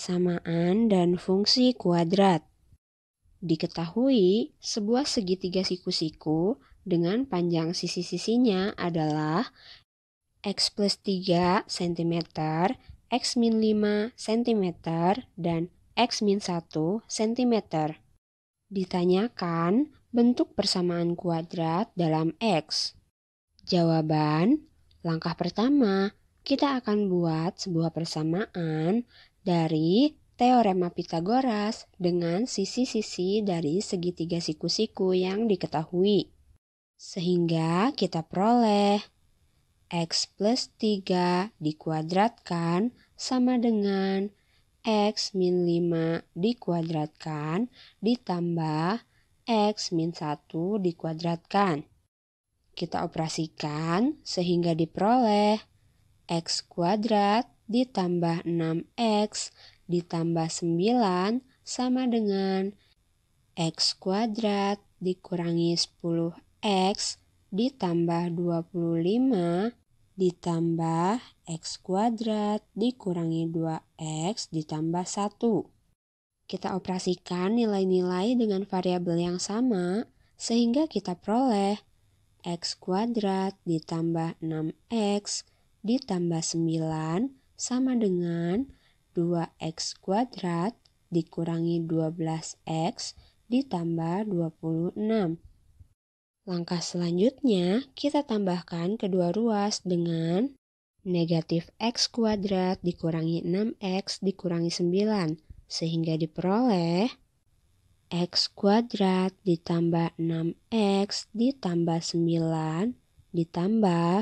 kesamaan dan fungsi kuadrat. Diketahui sebuah segitiga siku-siku dengan panjang sisi-sisinya adalah x plus 3 cm, x min 5 cm, dan x min 1 cm. Ditanyakan bentuk persamaan kuadrat dalam x. Jawaban, langkah pertama, kita akan buat sebuah persamaan dari teorema Pitagoras dengan sisi-sisi dari segitiga siku-siku yang diketahui. Sehingga kita peroleh X plus 3 dikuadratkan sama dengan X min 5 dikuadratkan ditambah X min 1 dikuadratkan. Kita operasikan sehingga diperoleh X kuadrat ditambah 6x ditambah 9 sama dengan x kuadrat dikurangi 10x ditambah 25 ditambah x kuadrat dikurangi 2x ditambah 1. Kita operasikan nilai-nilai dengan variabel yang sama sehingga kita peroleh x kuadrat ditambah 6x ditambah 9 sama dengan 2x kuadrat dikurangi 12x ditambah 26. Langkah selanjutnya, kita tambahkan kedua ruas dengan negatif x kuadrat dikurangi 6x dikurangi 9 sehingga diperoleh x kuadrat ditambah 6x ditambah 9 ditambah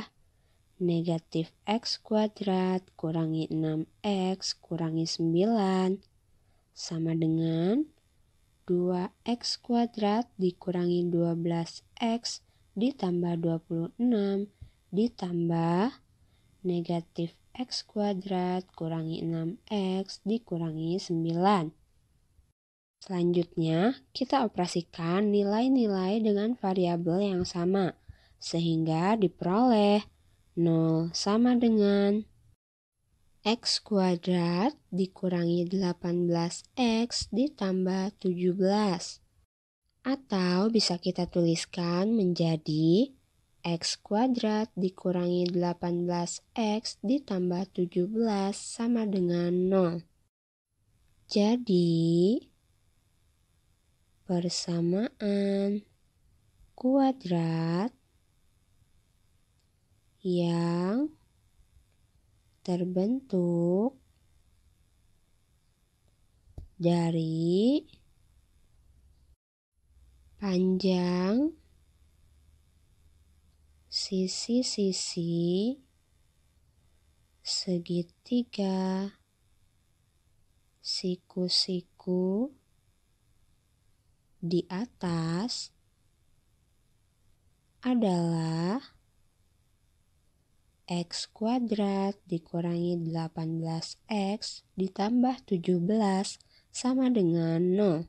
Negatif X kuadrat kurangi 6X kurangi 9 sama dengan 2X kuadrat dikurangi 12X ditambah 26 ditambah negatif X kuadrat kurangi 6X dikurangi 9. Selanjutnya, kita operasikan nilai-nilai dengan variabel yang sama, sehingga diperoleh 0 sama dengan X kuadrat dikurangi 18X ditambah 17. Atau bisa kita tuliskan menjadi X kuadrat dikurangi 18X ditambah 17 sama dengan 0. Jadi, persamaan kuadrat yang terbentuk dari panjang sisi-sisi segitiga siku-siku di atas adalah X kuadrat dikurangi 18X ditambah 17 sama dengan 0.